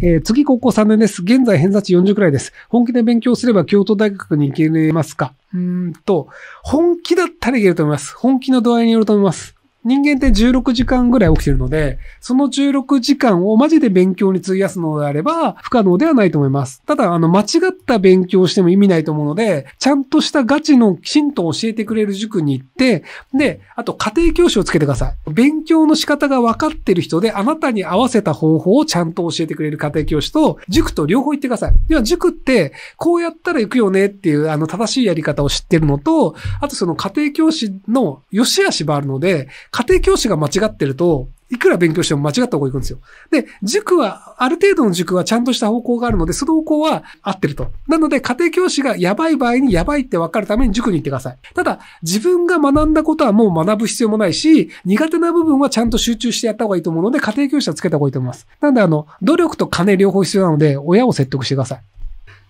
えー、次高校3年です。現在偏差値40くらいです。本気で勉強すれば京都大学に行けますかうんと、本気だったらいけると思います。本気の度合いによると思います。人間って16時間ぐらい起きてるので、その16時間をマジで勉強に費やすのであれば、不可能ではないと思います。ただ、あの、間違った勉強しても意味ないと思うので、ちゃんとしたガチのきちんと教えてくれる塾に行って、で、あと家庭教師をつけてください。勉強の仕方が分かってる人で、あなたに合わせた方法をちゃんと教えてくれる家庭教師と、塾と両方行ってください。では、塾って、こうやったら行くよねっていう、あの、正しいやり方を知ってるのと、あとその家庭教師の良し悪しもあるので、家庭教師が間違ってると、いくら勉強しても間違った方が行くんですよ。で、塾は、ある程度の塾はちゃんとした方向があるので、その方向は合ってると。なので、家庭教師がやばい場合にやばいって分かるために塾に行ってください。ただ、自分が学んだことはもう学ぶ必要もないし、苦手な部分はちゃんと集中してやった方がいいと思うので、家庭教師はつけた方がいいと思います。なんで、あの、努力と金両方必要なので、親を説得してください。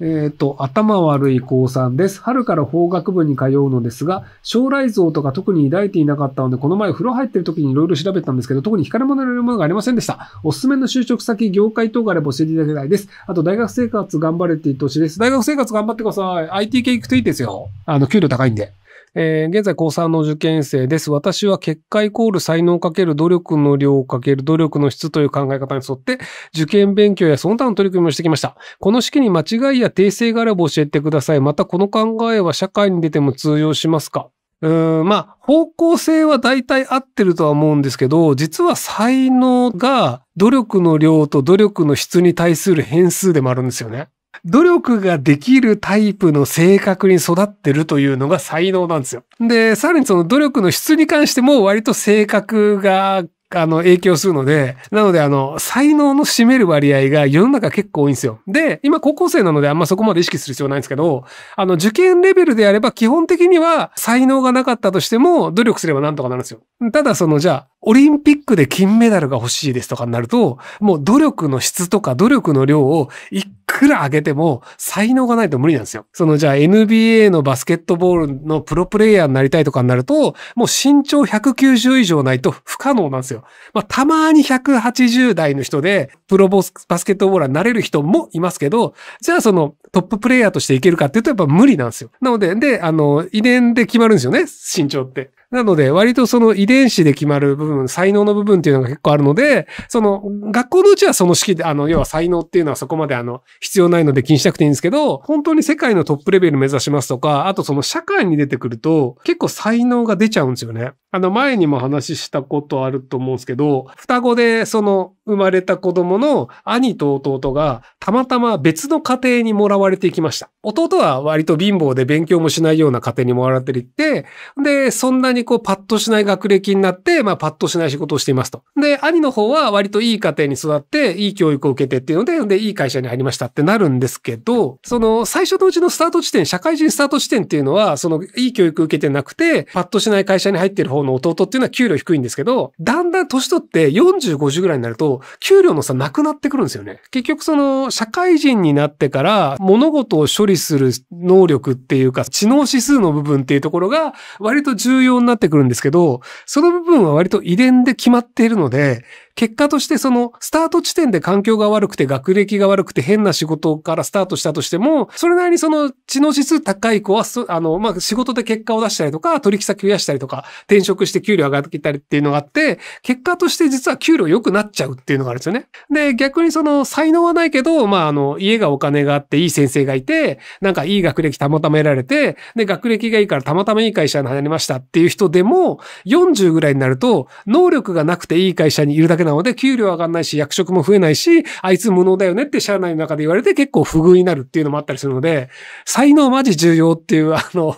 えっ、ー、と、頭悪い高3です。春から法学部に通うのですが、将来像とか特に抱いていなかったので、この前風呂入ってる時に色々調べたんですけど、特に光り物のようなものがありませんでした。おすすめの就職先、業界等があれば教えていただきたいです。あと、大学生活頑張れって言ってほしいです。大学生活頑張ってください。IT 系行くといいですよ。あの、給料高いんで。えー、現在高3の受験生です。私は結果イコール才能かける努力の量かける努力の質という考え方に沿って、受験勉強やその他の取り組みをしてきました。この式に間違いや訂正があれば教えてください。またこの考えは社会に出ても通用しますかうーん、まあ、方向性は大体合ってるとは思うんですけど、実は才能が努力の量と努力の質に対する変数でもあるんですよね。努力ができるタイプの性格に育ってるというのが才能なんですよ。で、さらにその努力の質に関しても割と性格があの、影響するので、なので、あの、才能の占める割合が世の中結構多いんですよ。で、今高校生なのであんまそこまで意識する必要ないんですけど、あの、受験レベルであれば基本的には才能がなかったとしても努力すればなんとかなるんですよ。ただ、その、じゃあ、オリンピックで金メダルが欲しいですとかになると、もう努力の質とか努力の量を一くら上げても才能がないと無理なんですよ。そのじゃあ NBA のバスケットボールのプロプレイヤーになりたいとかになると、もう身長190以上ないと不可能なんですよ。まあたまに180代の人でプロボスバスケットボーラーになれる人もいますけど、じゃあそのトッププレイヤーとしていけるかっていうとやっぱ無理なんですよ。なので、で、あの、遺伝で決まるんですよね、身長って。なので、割とその遺伝子で決まる部分、才能の部分っていうのが結構あるので、その、学校のうちはその式で、あの、要は才能っていうのはそこまであの、必要ないので気にしなくていいんですけど、本当に世界のトップレベル目指しますとか、あとその社会に出てくると、結構才能が出ちゃうんですよね。あの、前にも話したことあると思うんですけど、双子でその、生まれた子供の兄と弟がたまたま別の家庭にもらわれていきました。弟は割と貧乏で勉強もしないような家庭にもらっていって、で、そんなにこうパッとしない学歴になって、まあパッとしない仕事をしていますと。で、兄の方は割といい家庭に育って、いい教育を受けてっていうので、で、いい会社に入りましたってなるんですけど、その最初のうちのスタート地点、社会人スタート地点っていうのは、そのいい教育を受けてなくて、パッとしない会社に入ってる方の弟っていうのは給料低いんですけど、だんだん年取って40、50ぐらいになると、給料の差なくなってくるんですよね。結局その、社会人になってから、物事を処理する能力っていうか、知能指数の部分っていうところが、割と重要になってくるんですけど、その部分は割と遺伝で決まっているので、結果としてそのスタート地点で環境が悪くて学歴が悪くて変な仕事からスタートしたとしても、それなりにその知能指数高い子は、あの、まあ、仕事で結果を出したりとか、取引先増やしたりとか、転職して給料上がってきたりっていうのがあって、結果として実は給料良くなっちゃうっていうのがあるんですよね。で、逆にその才能はないけど、まあ、あの、家がお金があっていい先生がいて、なんかいい学歴たまためられて、で、学歴がいいからたまたまいい会社に入りましたっていう人でも、40ぐらいになると、能力がなくていい会社にいるだけなので、給料上がんないし、役職も増えないし、あいつ無能だよねって社内の中で言われて結構不遇になるっていうのもあったりするので、才能マジ重要っていう、あの、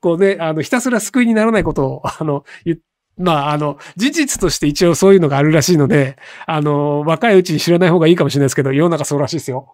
こうね、あの、ひたすら救いにならないことを、あの、言って、まあ、あの、事実として一応そういうのがあるらしいので、あの、若いうちに知らない方がいいかもしれないですけど、世の中そうらしいですよ。